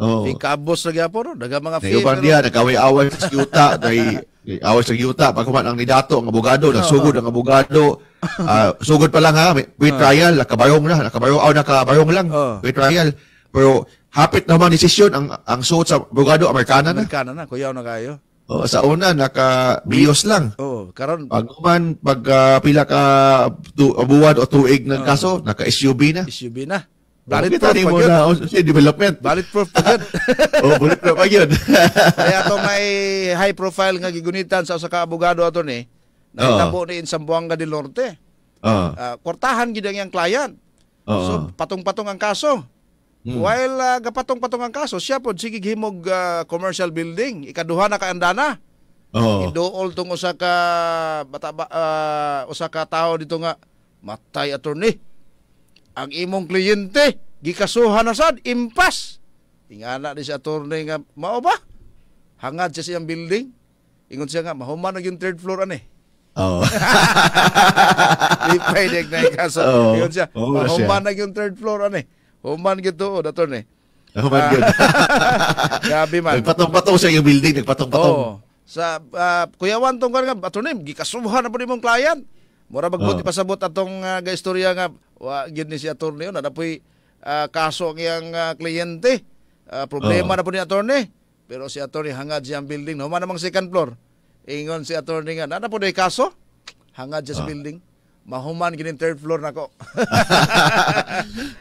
Oh. Fee kabos ra gyapon, daghang mga fee. Iban diha nagkaway-away sa yuta, dai away sa yuta pagkuman ang nidato ang abogado, nagsugod oh. ang abogado. Uh, sugod pa lang ha, may oh. trial, nakabayong na, nakabayong aw nakabayong lang. Oh. May trial. Pero hapit naman desisyon ang ang suot sa abogado Amerikana na. Amerikana na, kuyaw na kayo. Oh, sa una naka bios lang. Oh, karon paguman pag uh, pila ka tu, buwan o tuig ng kaso, naka SUV na. SUV na. Oh, valid proof pa yun. Na, oh, si development. Valid proof pa yun. oh, valid proof pa yun. Kaya itong may high profile nga gigunitan sa usa ka abogado ato ni, nakita oh. po ni Insambuanga del Norte. Oh. Uh, ah, kwartahan gid ang iyang client. Oh. So patong-patong ang kaso. Hmm. While uh, gapatong-patong ang kaso, siya po sige himog uh, ah, commercial building, ikaduha na kaandana. Oh. Idool tong usa ka bata ba, uh, ah, usa ka tao dito nga matay attorney. Ang imong kliyente gikasuhan na sad impas. Ingana ni si attorney nga mao ba? Hangad siya siyang building. Ingon siya nga mahuman na yung third floor ani. Oo. Oh. Di pwede na kaso. Oh. Ingon siya, oh, mahuman na yung third floor ani. Human gid tuod ni. Ah, human uh, ah, gid. Grabe man. Nagpatong-patong siya yung building, nagpatong-patong. Oh, sa uh, Kuya Juan tong kan attorney gikasuhan na po nimong client. Mura magbuti oh. pasabot atong uh, ga nga wa gid ni si attorney oh, na dapoy uh, kaso ang iyang uh, kliyente. Uh, problema oh. na po ni attorney. Pero si attorney hangad siyang building. Human namang second floor. Ingon si attorney nga, na po na kaso? Hangad siya oh. sa building mahuman gini third floor nako.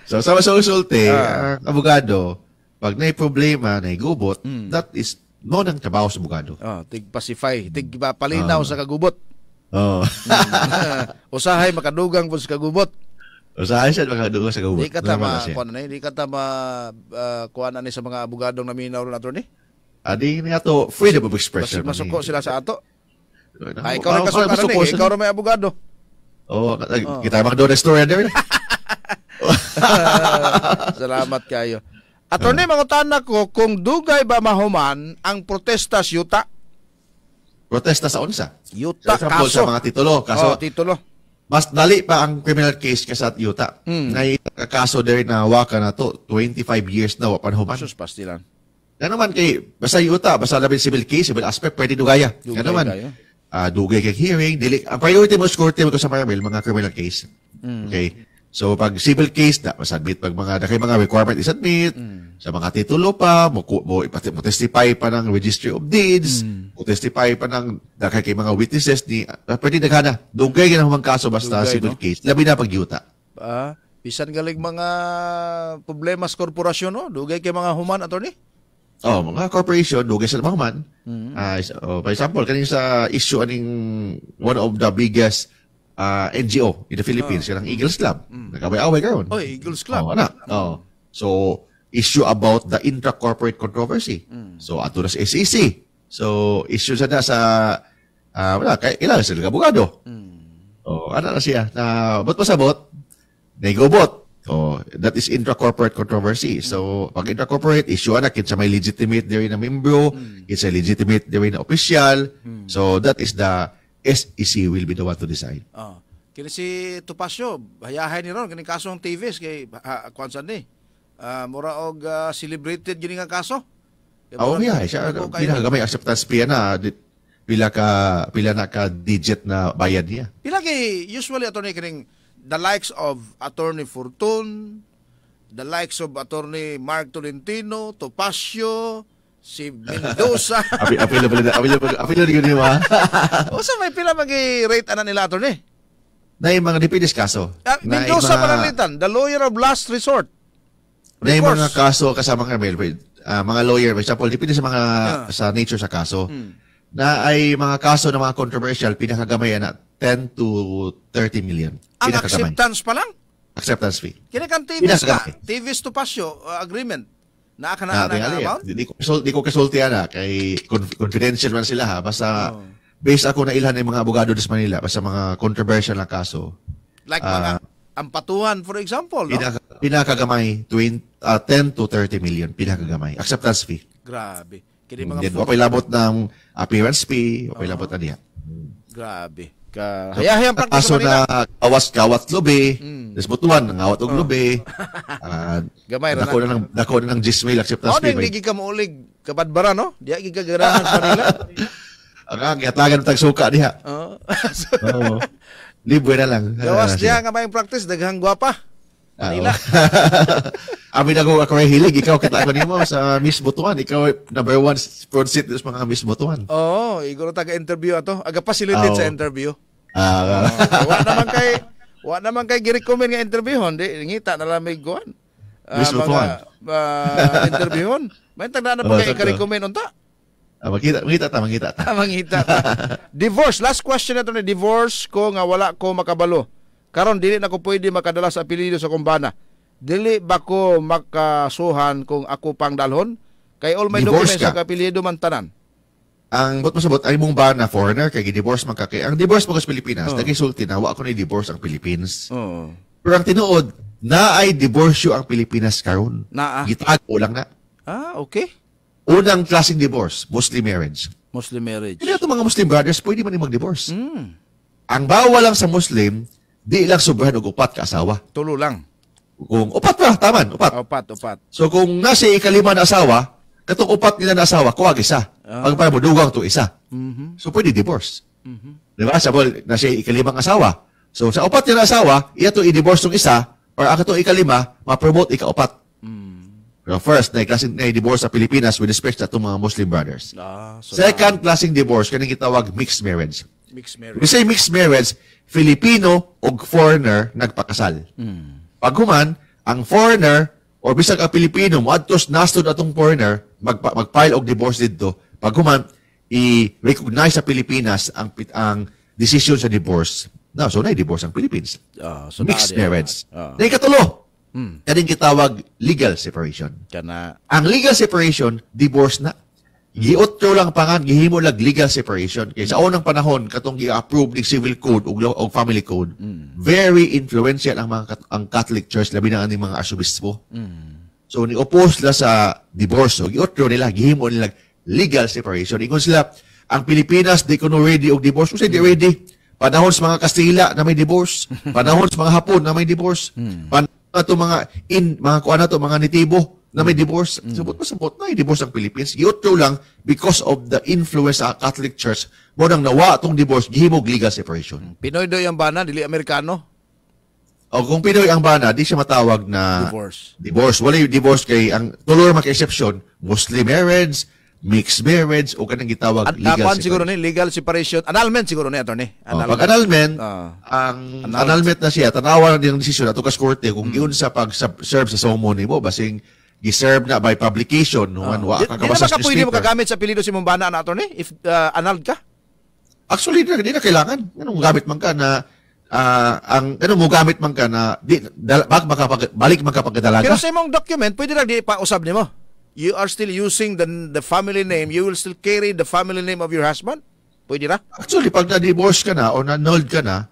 so sama sa usulti, uh, ah. ah, abogado, pag may problema may igubot, mm. that is no nang trabaho sa abogado. Oh, tig pacify, tig palinaw uh, sa kagubot. Oh. Usahay makadugang po sa kagubot. Usahay siya makadugang sa kagubot. Di ka tama, kuan na, di ka tama uh, kuan ni sa mga abogadong naminaw na attorney. Adi nga to freedom of expression. Mas, masuko sila sa ato. Ay, ikaw rin kasukaran eh. Ikaw rin may abogado. Oh, oh. kita magdo restaurant there. Salamat kayo. Attorney, uh. Ah. mangutana ko kung dugay ba mahuman ang protesta sa yuta? Protesta sa unsa? Yuta sa kaso. Sa mga titulo. Kaso, oh, titulo. Mas dali pa ang criminal case kaysa yuta. Hmm. Nay kaso there na waka na to, 25 years na wapan human. Sus pastilan. Gano'n kay, basta yuta, basta labi civil case, civil aspect, pwede dugaya. Gano'n man. Kaya uh, dugay kay hearing, dili, ang priority mo score mo sa Marvel, mga criminal case. Mm. Okay? So, pag civil case, na, masubmit pag mga, na kay mga requirement isubmit, mm. sa mga titulo pa, mo, mo, mo testify pa ng registry of deeds, mm. testify pa ng, na kay mga witnesses ni, uh, pwede daghana, dugay ka ng kaso basta dugay, civil no? case, labi na pag yuta. Ah, bisan galing mga problema sa korporasyon, no? Dugay kay mga human attorney? Oh, mga corporation, dugay sa mga man. Mm-hmm. Uh, oh, for example, kanin sa issue aning one of the biggest uh, ah, NGO in the Philippines, oh. Eagles Club. Mm. Nakabay-away karon. Oh, Eagles Club. Oh, ana. Oh. So, issue about the intra-corporate controversy. Mm. So, ato na sa SEC. So, issue sa na sa uh, wala, kay ilang sila kabugado. Mm. Oh, ana na siya na bot pasabot, negobot. Oh, that is intra-corporate controversy. So, pag intra-corporate, issue na kinsa may legitimate diri na membro, mm. kinsa legitimate diri na official. Hmm. So, that is the SEC will be the one to decide. Oh. Kini si Tupasyo, hayahay ni ron kining kasong TVs kay ha, kwan ni. Uh, mura og uh, celebrated gyud nga kaso. Oo, oh, yeah, siya pinagamay acceptance fee na pila ka pila na ka digit na bayad niya. Pila kay usually attorney kining the likes of Attorney Fortun, the likes of Attorney Mark Tolentino, Topacio, si Mendoza. available na, available, available yun yung mga. o sa may pila mag-rate anan nila, Attorney? Na yung mga dipinis kaso. Uh, Mendoza panalitan, the lawyer of last resort. Na yung mga kaso kasama kami, uh, ah, mga lawyer, for example, depende sa mga uh. sa nature sa kaso. Hmm na ay mga kaso ng mga controversial, pinakagamayan na 10 to 30 million. Ang acceptance pa lang? Acceptance fee. Kinakantivis ka. Tivis to pasyo uh, agreement. Naaka na na amount? Eh. Di, di, ko, di ko kasulti na. Kay confidential man sila ha. Basta oh. based ako na ilhan ng mga abogado des Manila. Basta mga controversial na kaso. Like uh, mga ah, ampatuhan for example. No? pinakagamay 20, uh, 10 to 30 million. Pinakagamay. Acceptance fee. Grabe. Kini mga Then, okay labot ng appearance fee, okay labot na niya. Grabe. Ka hayahayang practice Kaso na awas gawat lubi, mm. desbutuan, ngawat og oh. lubi. Uh, Gamay ra na. Dako na ng, dako na ng Gmail acceptance fee. Ano yung ka maulig? Kabadbara, no? Diya gigagarahan pa nila. Ang gihatagan tag suka diha. Oh. Oo. Libre na lang. Gawas ah, diya nga may practice, daghang gwapa. Manila. Amin ako ako may hilig. Ikaw kita ko nimo sa Miss Butuan. Ikaw number one front seat this mga Miss Butuan. Oo, oh, iguro taga-interview ato. Aga facilitate oh. sa interview. Ah. Uh, wa naman kay wa naman kay gi-recommend nga interview hon di ngita na lang may guan. Uh, ah, Miss Butuan. Uh, interview hon. May tanda na pa kay i-recommend unta. Ah, makita, makita ta, makita ta. Ah, ta. divorce, last question na to ni divorce ko nga wala ko makabalo. Karon dili na ko pwede makadala sa apelyido sa kumbana. Dili ba ko makasuhan kung ako pang dalhon? Kay all my documents sa apelyido man tanan ang but masabot ay mong ba na foreigner kay gidivorce man kay ang divorce mo sa Pilipinas oh. nagresulti na wa ko ni divorce ang Philippines. Oh. Pero ang tinuod na ay divorce ang Pilipinas karon. Naa. Ah. Gitag lang na. Ah, okay. Unang klaseng divorce, Muslim marriage. Muslim marriage. Kaya itong mga Muslim brothers, pwede man yung mag-divorce. Mm. Ang bawal lang sa Muslim, Di lang sobrahan og upat ka asawa. Tulo lang. Kung upat pa, taman, upat. Upat, upat. So kung nasa ikalima na asawa, katong upat nila na asawa, kuha isa. Uh, Pag para mo, dugang to isa. Mm-hmm. So pwede divorce. Mm-hmm. Diba? Sa nasa ikalimang asawa. So sa upat nila asawa, iya to i-divorce ng isa, or ang katong ikalima, ma-promote ikaupat. Mm. Pero first, na klaseng na divorce sa Pilipinas with respect sa itong mga Muslim brothers. Ah, so Second, na. klaseng divorce, kanyang itawag mixed marriage. Mixed marriage. We say mixed marriage, Filipino o foreigner nagpakasal. Mm. Paghuman, ang foreigner or bisag ang Pilipino, moadtos nastud atong foreigner, magpa, mag-file og divorce didto. Paghuman, i-recognize sa Pilipinas ang ang decision sa divorce. No, so na divorce ang Philippines. Uh, so mixed ah. na, marriage. Uh, Dahil katulo, Hmm. Yan kitawag legal separation. Kana. Ang legal separation, divorce na. Giot Tutlo lang pangan gihimo lag legal separation kay sa unang panahon katong gi-approve ni civil code ug og family code. Mm. Very influential ang mga ang Catholic Church labi na ang mga arsobispo. Mm. So ni oppose la sa divorce so giutlo nila gihimo nila legal separation. Ingon sila ang Pilipinas di kuno ready og divorce usay di ready. Panahon sa mga Kastila na may divorce, panahon sa mga Hapon na may divorce, mm. panahon to mga in mga kuan to mga nitibo na may mm. divorce. Mm. Sabot mo, sabot na, i divorce ang Philippines. Yutro lang because of the influence sa Catholic Church. Mo nang nawa itong divorce, gihimog legal separation. Mm. Pinoy do ang bana, dili Amerikano. O kung Pinoy ang bana, di siya matawag na divorce. Divorce. Wala yung divorce kay ang tulor mga exception, Muslim marriage, mixed marriage o kanang gitawag An legal separation. siguro ni legal separation, annulment siguro ni attorney. Annulment. Oh, pag annulment, uh, ang annulment. annulment na siya, tanawa na din ang desisyon ato kas korte kung mm. sa pag serve sa ceremony mo basing Giserve na by publication. No? Uh, ah. wa ka kabasa sa newspaper. Di na makagamit sa apelido si Mumbana na attorney if uh, annulled ka? Actually, hindi na, di na kailangan. Anong gamit man ka na uh, ang ano mo gamit man ka na di, dal, bag, makapag, balik magkapagadalaga. Pero sa imong document, pwede lang di pa usab mo. You are still using the the family name. You will still carry the family name of your husband. Pwede na? Actually, pag na-divorce ka na o na-annulled ka na,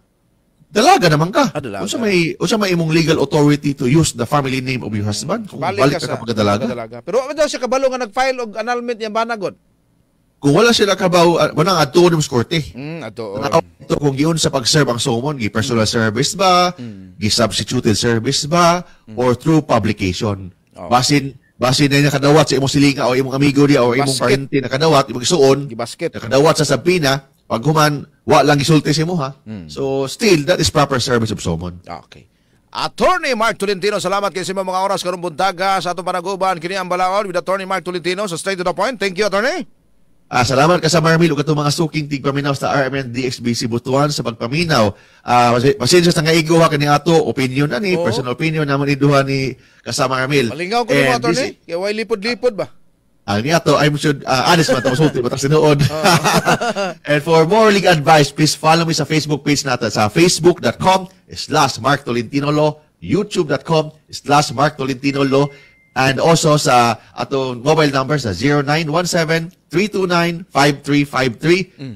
dalaga naman ka. Ah, dalaga. Unsa may unsa may imong legal authority to use the family name of your husband kung balik, balik ka, ka sa pagdalaga. dalaga. Pero ano daw siya kabalo nga nag-file og annulment yang banagod? Kung wala sila kabaw, uh, wala nga ato ng korte. Mm, ato. Ito kung giun sa pag-serve ang summon, gi personal service ba, hmm. gi substituted service ba, hmm. or through publication. Basin, Basin Base na kadawat sa imong silinga o imong amigo niya o imong parente kadawat, imong suon, na kadawat sa sabina, paghuman, Wa lang gisulti si mo ha. Mm. So still that is proper service of summon. Ah, okay. Attorney Mark Tolentino, salamat kay sa mga oras karon buntaga sa atong panaguban kini ang balaod with Attorney Mark Tolentino sa so straight to the point. Thank you Attorney. Ah, salamat ka sa Marmil ug mga suking tigpaminaw sa RMN DXBC Butuan sa pagpaminaw. Ah, pasensya sa nga igo ha kani ato opinion ani, oh. personal opinion namon duha ni kasama Marmil. Malingaw ko mo attorney, kay eh? lipod-lipod ba? Ang ah, niyato, I should, uh, ah, honest man, tapos multi, matang sinuod. And for more league advice, please follow me sa Facebook page natin sa facebook.com slash Mark Tolentino youtube.com slash Mark Tolentino and also sa atong mobile number sa 0917-329-5353, mm.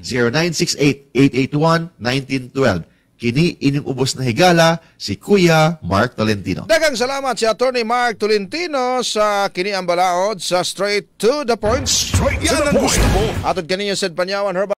0968-881-1912. Kini ining ubos na higala si Kuya Mark Tolentino. Dagang salamat si Attorney Mark Tolentino sa kini ang balaod sa Straight to the Point. Straight Yan to the ang Atod kaninyo said Panyawan Herbal